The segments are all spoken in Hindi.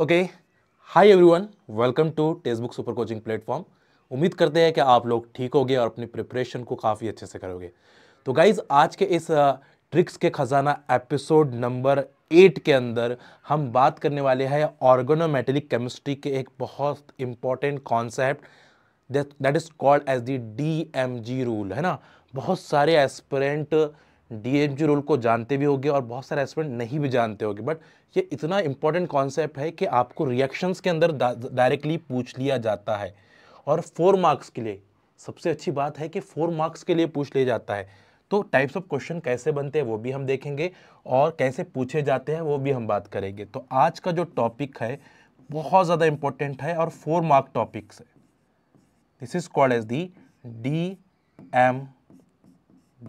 Okay hi everyone welcome to textbook super coaching platform उम्मीद करते हैं कि आप लोग ठीक होगे और अपनी प्रिपरेशन को काफ़ी अच्छे से करोगे तो गाइज आज के इस ट्रिक्स के ख़जाना एपिसोड नंबर एट के अंदर हम बात करने वाले हैं ऑर्गोनोमेटेलिक केमिस्ट्री के एक बहुत important concept that is called as the D M G rule है ना बहुत सारे एस्परेंट डी रूल को जानते भी होगे और बहुत सारे एस्पेंट नहीं भी जानते होगे बट ये इतना इंपॉर्टेंट कॉन्सेप्ट है कि आपको रिएक्शंस के अंदर डायरेक्टली पूछ लिया जाता है और फोर मार्क्स के लिए सबसे अच्छी बात है कि फोर मार्क्स के लिए पूछ लिया जाता है तो टाइप्स ऑफ क्वेश्चन कैसे बनते हैं वो भी हम देखेंगे और कैसे पूछे जाते हैं वो भी हम बात करेंगे तो आज का जो टॉपिक है बहुत ज़्यादा इंपॉर्टेंट है और फोर मार्क टॉपिक्स है this is called as the D M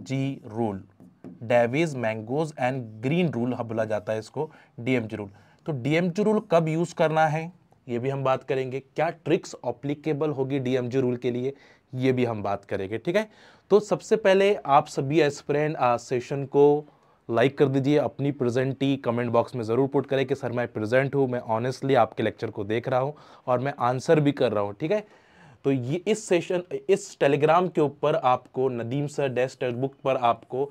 G rule Davies Mingos and Green rule बोला जाता है इसको डीएमजी रूल तो डीएमजी रूल कब यूज़ करना है ये भी हम बात करेंगे क्या ट्रिक्स ऑप्लीकेबल होगी डीएमजी रूल के लिए ये भी हम बात करेंगे ठीक है तो सबसे पहले आप सभी एस्पिरेंट सेशन को लाइक कर दीजिए अपनी प्रेजेंटी कमेंट बॉक्स में ज़रूर पुट करें कि सर मैं प्रेजेंट हूँ मैं ऑनेस्टली आपके लेक्चर को देख रहा हूँ और मैं आंसर भी कर रहा हूँ ठीक है तो ये इस सेशन इस टेलीग्राम के ऊपर आपको Nadeem sir desk textbook पर आपको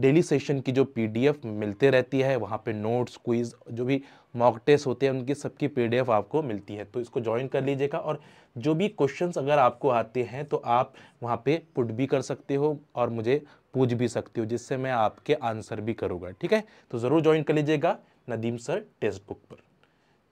डेली सेशन की जो पीडीएफ मिलते रहती है वहाँ पे नोट्स क्विज जो भी मॉक टेस्ट होते हैं उनकी सबकी पीडीएफ आपको मिलती है तो इसको ज्वाइन कर लीजिएगा और जो भी क्वेश्चंस अगर आपको आते हैं तो आप वहाँ पे पुट भी कर सकते हो और मुझे पूछ भी सकते हो जिससे मैं आपके आंसर भी करूँगा ठीक है तो ज़रूर ज्वाइन कर लीजिएगा नदीम सर टेक्स्ट बुक पर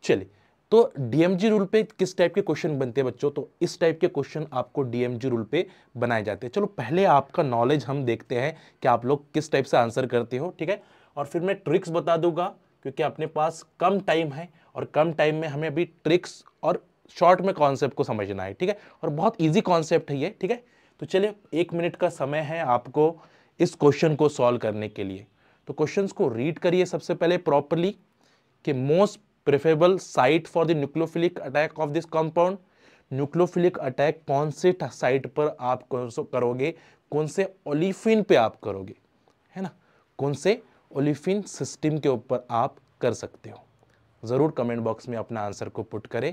चलिए तो डीएमजी रूल पे किस टाइप के क्वेश्चन बनते हैं बच्चों तो इस टाइप के क्वेश्चन आपको डीएमजी रूल पे बनाए जाते हैं चलो पहले आपका नॉलेज हम देखते हैं कि आप लोग किस टाइप से आंसर करते हो ठीक है और फिर मैं ट्रिक्स बता दूंगा क्योंकि अपने पास कम टाइम है और कम टाइम में हमें अभी ट्रिक्स और शॉर्ट में कॉन्सेप्ट को समझना है ठीक है और बहुत ईजी कॉन्सेप्ट है ये ठीक है तो चलिए एक मिनट का समय है आपको इस क्वेश्चन को सॉल्व करने के लिए तो क्वेश्चन को रीड करिए सबसे पहले प्रॉपरली कि most preferable site for the nucleophilic attack of this compound nucleophilic attack कौन से साइट पर आप करोगे कौन से ओलिफिन पे आप करोगे है ना कौन से ओलिफिन सिस्टम के ऊपर आप कर सकते हो ज़रूर कमेंट बॉक्स में अपना आंसर को पुट करें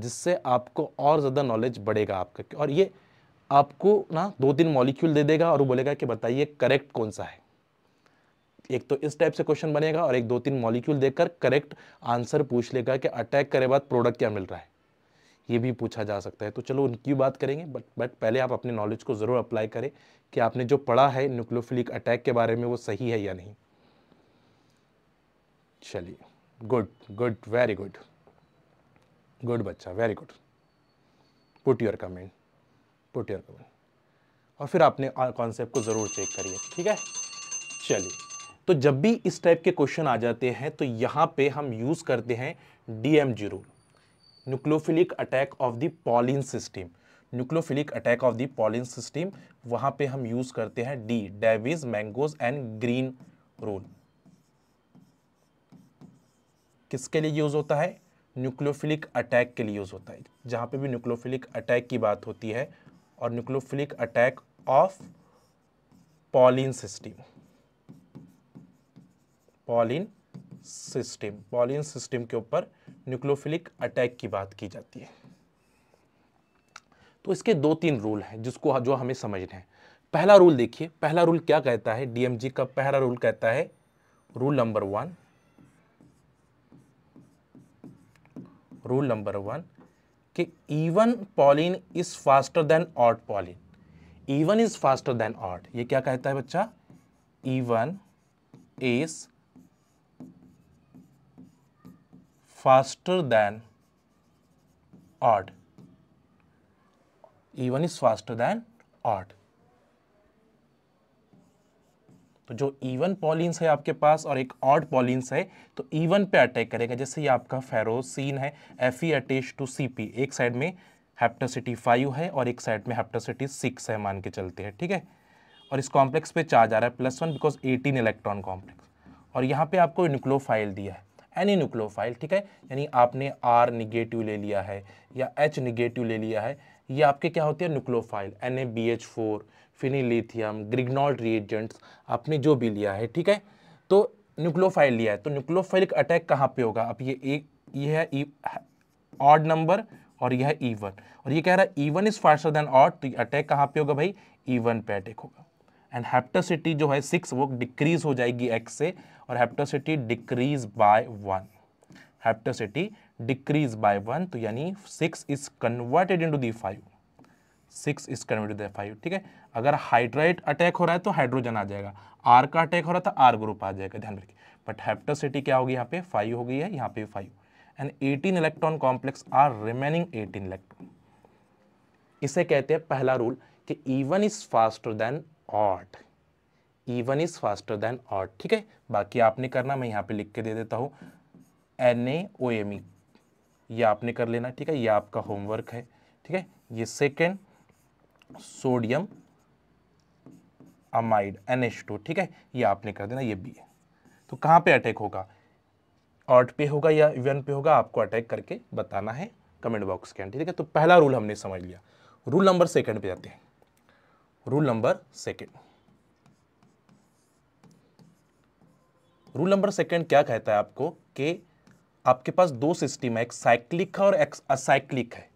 जिससे आपको और ज़्यादा नॉलेज बढ़ेगा आपका और ये आपको ना दो तीन मॉलिक्यूल दे देगा और वो बोलेगा कि बताइए करेक्ट कौन सा है एक तो इस टाइप से क्वेश्चन बनेगा और एक दो तीन मॉलिक्यूल देखकर करेक्ट आंसर पूछ लेगा कि अटैक करे बाद प्रोडक्ट क्या मिल रहा है ये भी पूछा जा सकता है तो चलो उनकी बात करेंगे बट बट पहले आप अपने नॉलेज को ज़रूर अप्लाई करें कि आपने जो पढ़ा है न्यूक्लोफिलिक अटैक के बारे में वो सही है या नहीं चलिए good good very good good बच्चा very good put your comment put your comment और फिर आपने कॉन्सेप्ट को ज़रूर चेक करिए ठीक है चलिए तो जब भी इस टाइप के क्वेश्चन आ जाते हैं तो यहाँ पे हम यूज़ करते हैं DMG rule nucleophilic attack of the polyene system nucleophilic attack of the polyene system वहाँ पे हम यूज़ करते हैं the Davies Mingos and Green rule किसके लिए यूज़ होता है न्यूक्लोफिलिक अटैक के लिए यूज़ होता है जहाँ पे भी न्यूक्लोफिलिक अटैक की बात होती है और nucleophilic attack of polyene system polyene system polyene system के ऊपर न्यूक्लोफिलिक अटैक की बात की जाती है तो इसके दो तीन रूल हैं जिसको जो हमें समझना है पहला रूल देखिए पहला रूल क्या कहता है डीएमजी का पहला रूल कहता है rule number one rule number one कि even polyene is faster than odd polyene even is faster than odd ये क्या कहता है बच्चा even is faster than odd even is faster than odd तो जो इवन e पॉलिन्स है आपके पास और एक ऑड पॉलिन्स है तो इवन e पे अटैक करेगा जैसे ये आपका फेरोसिन है F E attach to C P एक साइड में हैप्टोसिटी फाइव है और एक साइड में हेप्टोसिटी सिक्स है मान के चलते हैं ठीक है और इस कॉम्प्लेक्स पे चार्ज आ रहा है plus one because eighteen electron complex और यहाँ पे आपको न्यूक्लोफाइल दिया है एनी न्यूक्लोफाइल ठीक है यानी आपने आर निगेटिव ले लिया है या एच निगेटिव ले लिया है ये आपके क्या होते हैं nucleophile N A B H four phenyllithium Grignard reagents आपने जो भी लिया है ठीक है तो न्यूक्लोफाइल लिया है तो न्यूक्लोफाइलिक अटैक कहाँ पे होगा अब ये एक ये है ई ऑड नंबर और यह है ई वन और ये कह रहा है even is faster than odd तो ये अटैक कहाँ पे होगा भाई ई e वन पे अटैक होगा एंड हैप्टोसिटी जो है सिक्स वो डिक्रीज हो जाएगी एक्स से और hapticity decrease by one hapticity decrease by one तो यानी six is converted into the five six is converted the five ठीक है अगर हाइड्राइट अटैक हो रहा है तो हाइड्रोजन आ जाएगा आर का अटैक हो रहा था आर ग्रुप आ जाएगा ध्यान रखिए बट हेप्टोसिटी क्या होगी यहाँ पे फाइव हो गई है यहाँ पे five and eighteen electron complex are remaining eighteen electron इसे कहते हैं पहला रूल कि even is faster than odd even is faster than odd ठीक है बाकी आपने करना मैं यहाँ पे लिख के दे देता हूँ N A O M E ये आपने कर लेना ठीक है ये आपका होमवर्क है ठीक है ये second sodium amide N H two ठीक है ये आपने कर देना ये बी है तो कहाँ पे अटैक होगा ऑट पे होगा या इवन पे होगा आपको अटैक करके बताना है कमेंट बॉक्स के अंदर ठीक है तो पहला रूल हमने समझ लिया रूल नंबर सेकंड पे जाते हैं rule number second rule number second क्या कहता है आपको कि आपके पास दो सिस्टम है एक साइक्लिक है और एक असाइक्लिक है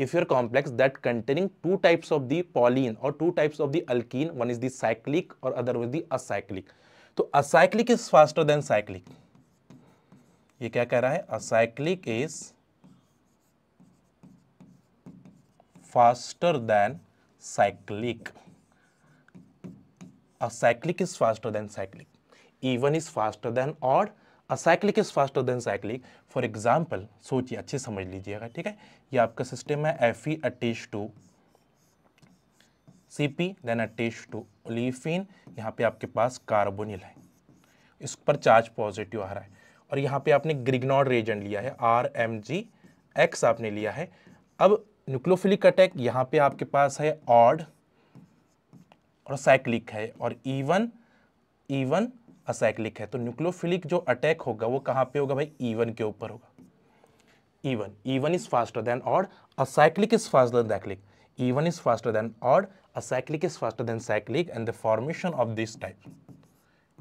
if your complex that containing two types of the polyene और two types of the alkene one is the cyclic और अदर इज द असाइक्लिक तो acyclic is faster than cyclic ये क्या कह रहा है acyclic is faster than cyclic. Acyclic is faster than cyclic. Even is faster than odd. Acyclic is faster than cyclic for example सोचिए अच्छे समझ लीजिएगा ठीक है ये आपका सिस्टम है F E attach to C P then attach to olefin यहाँ पे आपके पास कार्बोनिल है इस पर चार्ज पॉजिटिव आ रहा है और यहाँ पे आपने ग्रिग्नॉड रेजेंट लिया है आर एम जी एक्स आपने लिया है अब न्यूक्लोफिलिक अटैक यहाँ पे आपके पास है ऑड और साइक्लिक है और even e even e acyclic है तो न्यूक्लोफिलिक जो अटैक होगा वो कहाँ पे होगा भाई इवन e के ऊपर होगा even even is faster than odd acyclic is faster than cyclic even is faster than odd acyclic is faster than cyclic and the formation of this type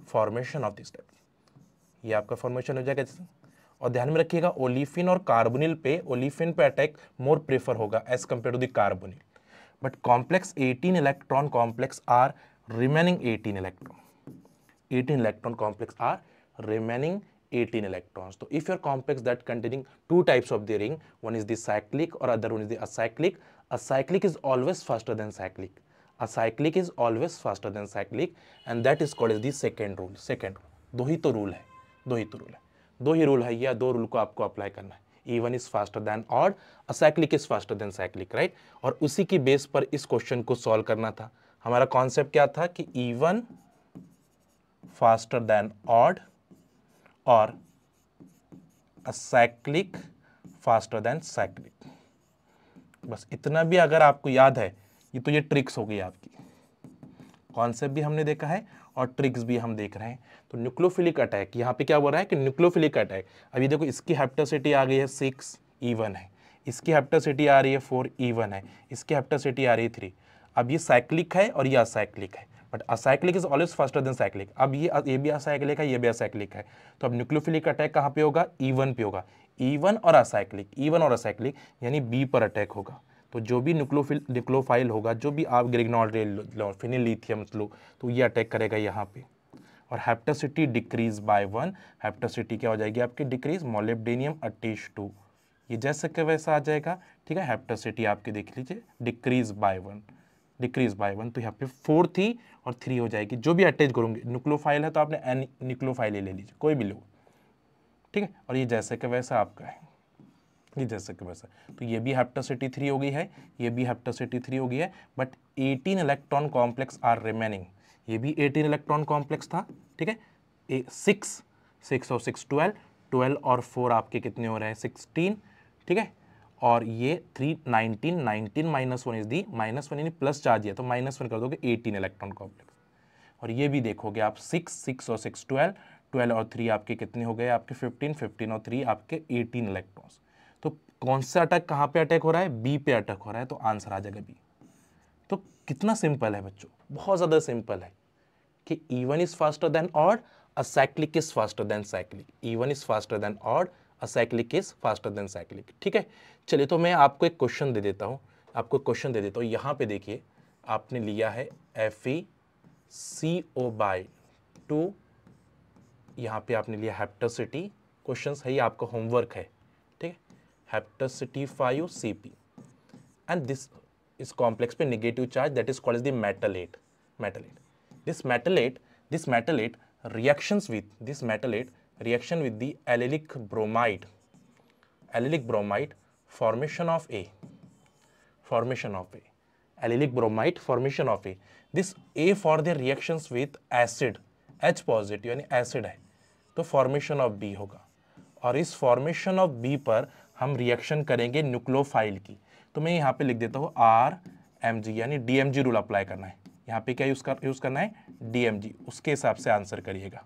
formation of this type ये आपका फॉर्मेशन हो जाएगा जैसे और ध्यान में रखिएगा ओलिफिन और कार्बोनिल पे ओलिफिन पे अटैक मोर प्रेफर होगा as compare to the carbonyl but complex 18 electron complex are remaining 18 electron 18 electron complex are remaining 18 electrons तो if your complex that containing two types of the ring one is the cyclic और other one is the acyclic acyclic is always faster than cyclic acyclic is always faster than cyclic and that is called is the second rule second rule दो ही तो रूल है दो ही तो रूल है दो ही रूल है या दो रूल को आपको अप्लाई करना है even is faster than odd acyclic is faster than cyclic right और उसी की बेस पर इस क्वेश्चन को सॉल्व करना था हमारा कॉन्सेप्ट क्या था कि ईवन फास्टर दैन ऑड और असाइक्लिक फास्टर दैन साइक्लिक बस इतना भी अगर आपको याद है ये तो ये ट्रिक्स हो गई आपकी कॉन्सेप्ट भी हमने देखा है और ट्रिक्स भी हम देख रहे हैं तो न्यूक्लोफिलिक अटैक यहाँ पे क्या बोल रहा है कि न्यूक्लोफिलिक अटैक अभी देखो इसकी हेप्टोसिटी आ गई है सिक्स ईवन e है इसकी हेप्टोसिटी आ रही है फोर ईवन e है इसकी हेप्टोसिटी आ रही है थ्री अब ये साइक्लिक है और ये असाइक्लिक है but acyclic is always faster than cyclic अब ये ये भी असाइक्लिक है ये भी असाइक्लिक है तो अब न्यूक्लोफिलिक अटैक कहाँ पे होगा ई e वन पे होगा ई वन और असाइक्लिक ई वन और असाइक्लिक यानी बी पर अटैक होगा तो जो भी न्यूक्लोफिल न्यूक्लोफाइल होगा जो भी आप लो फिनिल लो तो ये अटैक करेगा यहाँ पे और hapticity decrease by one hapticity क्या हो जाएगी आपकी डिक्रीज मोलिब्डेनियम अटेश टू ये जैसे कि वैसा आ जाएगा ठीक है हैप्टोसिटी आपकी देख लीजिए decrease by one decrease by one तो यहाँ पे फोर थी और थ्री हो जाएगी जो भी अटैच करूँगी न्यूक्लोफाइल है तो आपने एन न्यूक्लोफाइल ले लीजिए कोई भी लो ठीक है और ये जैसे कि वैसा आपका है ये जैसे कि वैसे तो ये भी हेप्टोसिटी थ्री हो गई है ये भी हेप्टोसिटी थ्री हो गई है but 18 electron complex are remaining ये भी 18 इलेक्ट्रॉन कॉम्प्लेक्स था ठीक है सिक्स सिक्स और सिक्स ट्वेल्व ट्वेल्व और फोर आपके कितने हो रहे हैं सिक्सटीन ठीक है और ये three nineteen nineteen minus one is the minus one यानी प्लस चार्ज है तो माइनस वन कर दोगे एटीन इलेक्ट्रॉन कॉम्प्लेक्स और ये भी देखोगे आप सिक्स सिक्स और सिक्स ट्वेल्व ट्वेल्व और थ्री आपके कितने हो गए आपके फिफ्टीन फिफ्टीन और थ्री आपके एटीन इलेक्ट्रॉन्स तो कौन सा अटैक कहाँ पे अटैक हो रहा है बी पे अटैक हो रहा है तो आंसर आ जाएगा बी तो कितना सिंपल है बच्चों बहुत ज़्यादा सिंपल है कि even is faster than odd acyclic is faster than cyclic even is faster than odd acyclic is faster than cyclic ठीक है चलिए तो मैं आपको एक क्वेश्चन दे देता हूँ आपको क्वेश्चन दे देता हूँ यहाँ पे देखिए आपने लिया है F E C O by two यहाँ पे आपने लिया हैप्टोसिटी क्वेश्चन है ये आपका होमवर्क है hapticity five C P and this इस कॉम्प्लेक्स पे negative charge that is call is the metallate metallate this metallate this metallate reaction with this metallate reaction with the allylic bromide allylic bromide formation of a formation of a allylic bromide formation of a this a for the reaction with acid H positive यानी एसिड है तो फॉर्मेशन ऑफ बी होगा और इस फॉर्मेशन ऑफ बी पर हम रिएक्शन करेंगे न्यूक्लोफाइल की तो मैं यहाँ पे लिख देता हूँ आर एम जी यानी D M G rule apply करना है यहाँ पे क्या यूज़ कर यूज़ करना है डी एम जी उसके हिसाब से आंसर करिएगा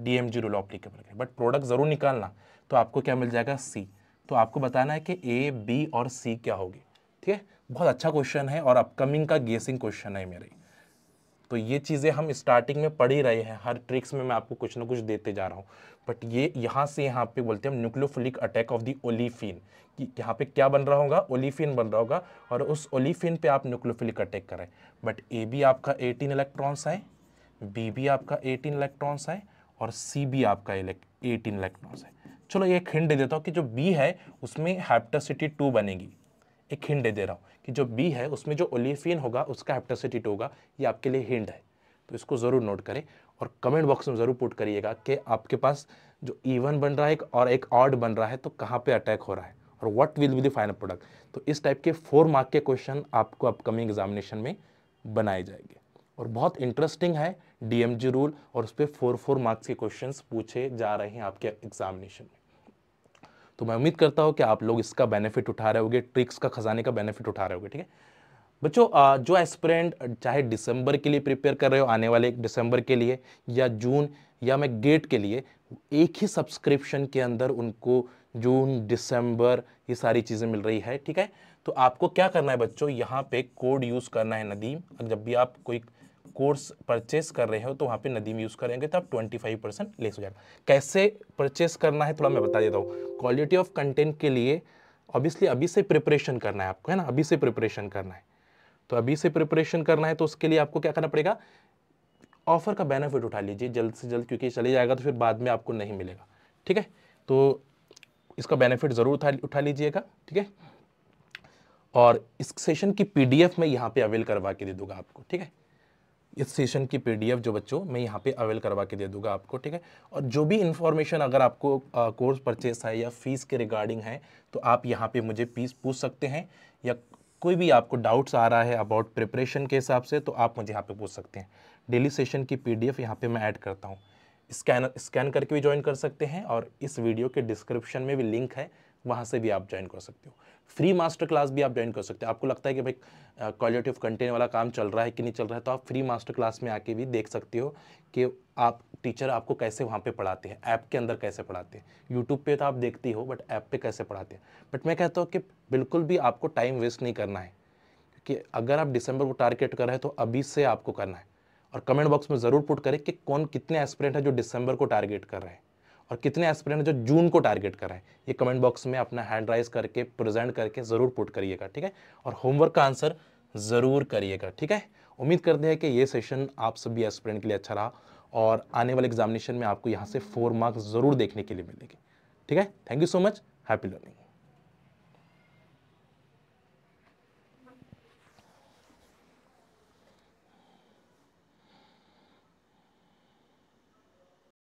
D M G rule applicable करें बट प्रोडक्ट ज़रूर निकालना तो आपको क्या मिल जाएगा सी तो आपको बताना है कि ए बी और सी क्या होगी ठीक है बहुत अच्छा क्वेश्चन है और अपकमिंग का गेसिंग क्वेश्चन है मेरे तो ये चीज़ें हम स्टार्टिंग में पढ़ ही रहे हैं हर ट्रिक्स में मैं आपको कुछ ना कुछ देते जा रहा हूँ बट ये यहाँ से यहाँ पे बोलते हैं nucleophilic attack of the olefin कि यहाँ पे क्या बन रहा होगा ओलीफिन बन रहा होगा और उस ओलीफिन पे आप न्यूक्लियोफिलिक अटैक करें बट ए बी आपका 18 इलेक्ट्रॉन्स है बी भी आपका 18 इलेक्ट्रॉन्स है और सी भी आपका एटीन इलेक्ट्रॉन्स है चलो एक हिंड देता हूँ कि जो बी है उसमें हैप्टासिटी टू बनेगी एक हिंड दे रहा हूँ कि जो बी है उसमें जो ओलिफिन होगा उसका हेप्टासिटिट होगा ये आपके लिए हिंड है तो इसको ज़रूर नोट करें और कमेंट बॉक्स में ज़रूर पुट करिएगा कि आपके पास जो इवन e बन रहा है एक और एक ऑड बन रहा है तो कहाँ पे अटैक हो रहा है और what will be the final product तो इस टाइप के फोर मार्क के क्वेश्चन आपको अपकमिंग एग्जामिनेशन में बनाए जाएंगे और बहुत इंटरेस्टिंग है डीएमजी रूल और उस पर फोर फोर मार्क्स के क्वेश्चन पूछे जा रहे हैं आपके एग्जामिनेशन में तो मैं उम्मीद करता हूँ कि आप लोग इसका बेनिफिट उठा रहे होगे ट्रिक्स का खजाने का बेनिफिट उठा रहे होगे ठीक है बच्चों जो एस्परेंट चाहे दिसंबर के लिए प्रिपेयर कर रहे हो आने वाले दिसंबर के लिए या जून या मैं गेट के लिए एक ही सब्सक्रिप्शन के अंदर उनको जून दिसंबर ये सारी चीज़ें मिल रही है ठीक है तो आपको क्या करना है बच्चों यहाँ पे कोड यूज़ करना है नदीम जब भी आप कोई कोर्स परचेस कर रहे हो तो वहाँ पे नदी में यूज़ करेंगे तो आप 25 परसेंट लेस हो जाएगा कैसे परचेस करना है थोड़ा मैं बता देता हूँ क्वालिटी ऑफ कंटेंट के लिए ऑब्वियसली अभी से प्रिपरेशन करना है आपको है ना अभी से प्रिपरेशन करना है तो अभी से प्रिपरेशन करना है तो उसके लिए आपको क्या करना पड़ेगा ऑफर का बेनिफिट उठा लीजिए जल्द से जल्द क्योंकि चले जाएगा तो फिर बाद में आपको नहीं मिलेगा ठीक है तो इसका बेनिफिट ज़रूर उठा उठा लीजिएगा ठीक है और इस सेशन की पीडीएफ मैं यहाँ पे अवेल करवा के दे दूंगा आपको ठीक है इस सेशन की पीडीएफ जो बच्चों मैं यहाँ पे अवेल करवा के दे दूंगा आपको ठीक है और जो भी इन्फॉर्मेशन अगर आपको कोर्स परचेस है या फीस के रिगार्डिंग है तो आप यहाँ पे मुझे फीस पूछ सकते हैं या कोई भी आपको डाउट्स आ रहा है अबाउट प्रिपरेशन के हिसाब से तो आप मुझे यहाँ पे पूछ सकते हैं डेली सेशन की पी डी एफ यहाँ पर मैं ऐड करता हूँ स्कैन स्कैन करके भी ज्वाइन कर सकते हैं और इस वीडियो के डिस्क्रिप्शन में भी लिंक है वहाँ से भी आप ज्वाइन कर सकते हो फ्री मास्टर क्लास भी आप ज्वाइन कर सकते हो आपको लगता है कि भाई क्वालिटी ऑफ कंटेंट वाला काम चल रहा है कि नहीं चल रहा है तो आप फ्री मास्टर क्लास में आके भी देख सकते हो कि आप टीचर आपको कैसे वहाँ पे पढ़ाते हैं ऐप के अंदर कैसे पढ़ाते हैं यूट्यूब पे तो आप देखती हो बट ऐप पे कैसे पढ़ाते हैं बट मैं कहता हूँ कि बिल्कुल भी आपको टाइम वेस्ट नहीं करना है क्योंकि अगर आप दिसंबर को टारगेट कर रहे हैं तो अभी से आपको करना है और कमेंट बॉक्स में ज़रूर पुट करें कि कौन कितने एस्पिरेंट हैं जो दिसंबर को टारगेट कर रहे हैं और कितने एस्पिरेंट जो जून को टारगेट कर रहे हैं ये कमेंट बॉक्स में अपना हैंड राइज करके प्रेजेंट करके ज़रूर पुट करिएगा ठीक है और होमवर्क का आंसर ज़रूर करिएगा ठीक है उम्मीद करते हैं कि ये सेशन आप सभी एस्पिरेंट के लिए अच्छा रहा और आने वाले एग्जामिनेशन में आपको यहाँ से फोर मार्क्स ज़रूर देखने के लिए मिलेंगे ठीक है thank you so much happy learning